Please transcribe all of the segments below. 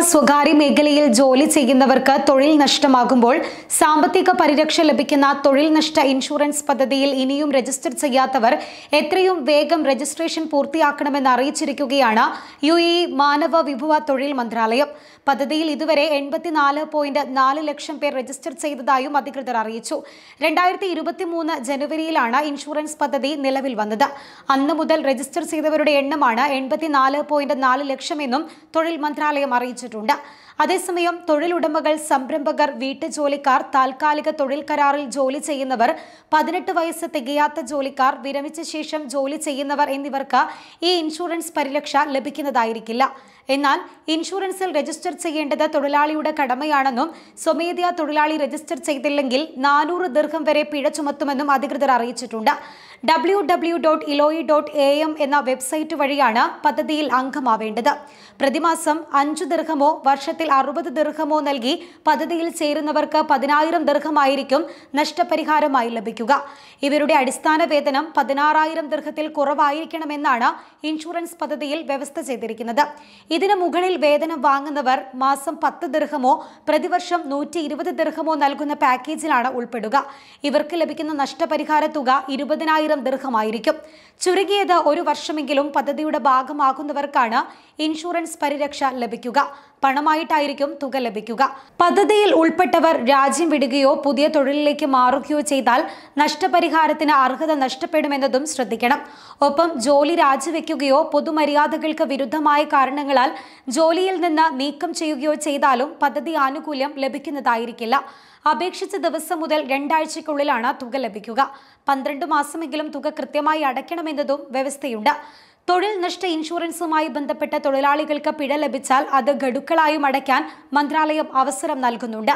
സർക്കാർ സ്വകാര്യ മേഖലയിൽ ജോലി ചെയ്യുന്നവർക്ക് തൊഴിൽ നഷ്ടമാകുമ്പോൾ സാമ്പത്തിക പരിരക്ഷ ലഭിക്കുന്ന തൊഴിൽ നഷ്ട ഇൻഷുറൻസ് പദ്ധതിയിൽ ഇനിയും രജിസ്റ്റർ ചെയ്യാത്തവർ എത്രയും വേഗം രജിസ്ട്രേഷൻ പൂർത്തിയാക്കണമെന്ന് അറിയിച്ചിരിക്കുകയാണ് യു എ മാനവ വിഭവ തൊഴിൽ മന്ത്രാലയം പദ്ധതിയിൽ ഇതുവരെ എൺപത്തിനാല് പോയിന്റ് നാല് ലക്ഷം പേർ രജിസ്റ്റർ ചെയ്തതായും അധികൃതർ അറിയിച്ചു രണ്ടായിരത്തി ഇരുപത്തിമൂന്ന് ജനുവരിയിലാണ് ഇൻഷുറൻസ് പദ്ധതി നിലവിൽ വന്നത് അന്ന് മുതൽ രജിസ്റ്റർ ചെയ്തവരുടെ എണ്ണമാണ് എൺപത്തിനാല് പോയിന്റ് നാല് ലക്ഷമെന്നും തൊഴിൽ മന്ത്രാലയം അറിയിച്ചിട്ടുണ്ട് ചെയ്തിട്ടുണ്ട് അതേസമയം തൊഴിലുടമകൾ സംരംഭകർ വീട്ടുജോലിക്കാർ താൽക്കാലിക തൊഴിൽ കരാറിൽ ജോലി ചെയ്യുന്നവർ പതിനെട്ട് വയസ്സ് തികയാത്ത ജോലിക്കാർ വിരമിച്ച ശേഷം ജോലി ചെയ്യുന്നവർ എന്നിവർക്ക് ഈ ഇൻഷുറൻസ് പരിരക്ഷ ലഭിക്കുന്നതായിരിക്കില്ല എന്നാൽ ഇൻഷുറൻസിൽ രജിസ്റ്റർ ചെയ്യേണ്ടത് തൊഴിലാളിയുടെ കടമയാണെന്നും സ്വമേധയാ തൊഴിലാളി രജിസ്റ്റർ ചെയ്തില്ലെങ്കിൽ നാനൂറ് ദീർഘം വരെ പിഴ ചുമത്തുമെന്നും അധികൃതർ അറിയിച്ചിട്ടുണ്ട് ഡബ്ല്യൂ ഡോട്ട് ഇലോയി ഡോട്ട് എ എം എന്ന വെബ്സൈറ്റ് വഴിയാണ് പദ്ധതിയിൽ അംഗമാവേണ്ടത് പ്രതിമാസം അഞ്ചു ദീർഘമോ വർഷത്തിൽ അറുപത് ദീർഘമോ നൽകി പദ്ധതിയിൽ ചേരുന്നവർക്ക് പതിനായിരം ദീർഘമായിരിക്കും നഷ്ടപരിഹാരമായി ലഭിക്കുക ഇവരുടെ അടിസ്ഥാന വേതനം പതിനാറായിരം ദീർഘത്തിൽ കുറവായിരിക്കണമെന്നാണ് ഇൻഷുറൻസ് പദ്ധതിയിൽ വ്യവസ്ഥ ചെയ്തിരിക്കുന്നത് ഇതിനു മുകളിൽ വേതനം വാങ്ങുന്നവർ മാസം പത്ത് ദീർഘമോ പ്രതിവർഷം നൂറ്റി ഇരുപത് ദീർഘമോ നൽകുന്ന പാക്കേജിലാണ് ഉൾപ്പെടുക ഇവർക്ക് ലഭിക്കുന്ന നഷ്ടപരിഹാര തുക ഇരുപതിനായിരം ദീർഘമായിരിക്കും ചുരുങ്ങിയത് ഒരു വർഷമെങ്കിലും പദ്ധതിയുടെ ഭാഗമാകുന്നവർക്കാണ് ഇൻഷുറൻസ് പരിരക്ഷ ലഭിക്കുക പണമായിട്ടായിരിക്കും തുക ലഭിക്കുക പദ്ധതിയിൽ ഉൾപ്പെട്ടവർ രാജ്യം വിടുകയോ പുതിയ തൊഴിലിലേക്ക് മാറുകയോ ചെയ്താൽ നഷ്ടപരിഹാരത്തിന് അർഹത നഷ്ടപ്പെടുമെന്നതും ശ്രദ്ധിക്കണം ഒപ്പം ജോലി രാജിവെക്കുകയോ പൊതുമര്യാദകൾക്ക് വിരുദ്ധമായ കാരണങ്ങളാൽ ജോലിയിൽ നിന്ന് നീക്കം ചെയ്യുകയോ ചെയ്താലും പദ്ധതി ആനുകൂല്യം ലഭിക്കുന്നതായിരിക്കില്ല അപേക്ഷിച്ച ദിവസം മുതൽ രണ്ടാഴ്ചയ്ക്കുള്ളിലാണ് തുക ലഭിക്കുക പന്ത്രണ്ട് മാസമെങ്കിലും തുക കൃത്യമായി അടയ്ക്കണമെന്നതും വ്യവസ്ഥയുണ്ട് തൊഴിൽ നഷ്ട ഇൻഷുറൻസുമായി ബന്ധപ്പെട്ട തൊഴിലാളികൾക്ക് പിഴ ലഭിച്ചാൽ അത് ഗഡുക്കളായും അടയ്ക്കാൻ മന്ത്രാലയം അവസരം നൽകുന്നുണ്ട്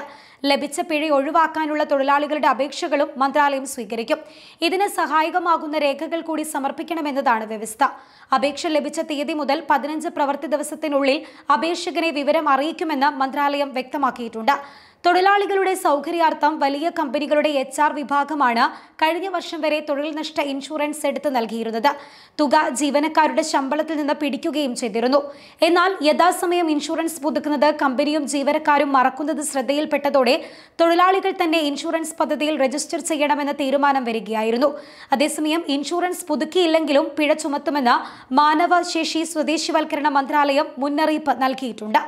ലഭിച്ച പിഴ ഒഴിവാക്കാനുള്ള തൊഴിലാളികളുടെ അപേക്ഷകളും മന്ത്രാലയം സ്വീകരിക്കും ഇതിന് സഹായകമാകുന്ന രേഖകൾ കൂടി സമർപ്പിക്കണമെന്നതാണ് വ്യവസ്ഥ അപേക്ഷ ലഭിച്ച തീയതി മുതൽ പതിനഞ്ച് പ്രവൃത്തി ദിവസത്തിനുള്ളിൽ അപേക്ഷകനെ വിവരം അറിയിക്കുമെന്ന് മന്ത്രാലയം വ്യക്തമാക്കിയിട്ടുണ്ട് തൊഴിലാളികളുടെ സൗകര്യാർത്ഥം വലിയ കമ്പനികളുടെ എച്ച് ആർ വിഭാഗമാണ് കഴിഞ്ഞ വർഷം വരെ തൊഴിൽ നഷ്ട ഇൻഷുറൻസ് എടുത്ത് നൽകിയിരുന്നത് തുക ജീവനക്കാരുടെ ശമ്പളത്തിൽ നിന്ന് പിടിക്കുകയും ചെയ്തിരുന്നു എന്നാൽ യഥാസമയം ഇൻഷുറൻസ് പുതുക്കുന്നത് കമ്പനിയും ജീവനക്കാരും മറക്കുന്നത് ശ്രദ്ധയിൽപ്പെട്ടതോടെ തൊഴിലാളികൾ തന്നെ ഇൻഷുറൻസ് പദ്ധതിയിൽ രജിസ്റ്റർ ചെയ്യണമെന്ന തീരുമാനം വരികയായിരുന്നു അതേസമയം ഇൻഷുറൻസ് പുതുക്കിയില്ലെങ്കിലും പിഴ ചുമത്തുമെന്ന് മാനവശേഷി സ്വദേശിവൽക്കരണ മന്ത്രാലയം മുന്നറിയിപ്പ് നൽകിയിട്ടുണ്ട്